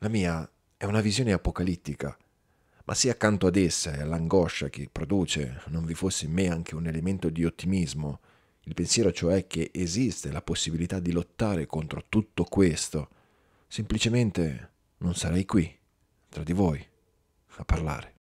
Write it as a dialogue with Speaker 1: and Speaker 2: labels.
Speaker 1: La mia è una visione apocalittica, ma se accanto ad essa e all'angoscia che produce non vi fosse in me anche un elemento di ottimismo, il pensiero cioè che esiste la possibilità di lottare contro tutto questo, semplicemente non sarei qui, tra di voi, a parlare.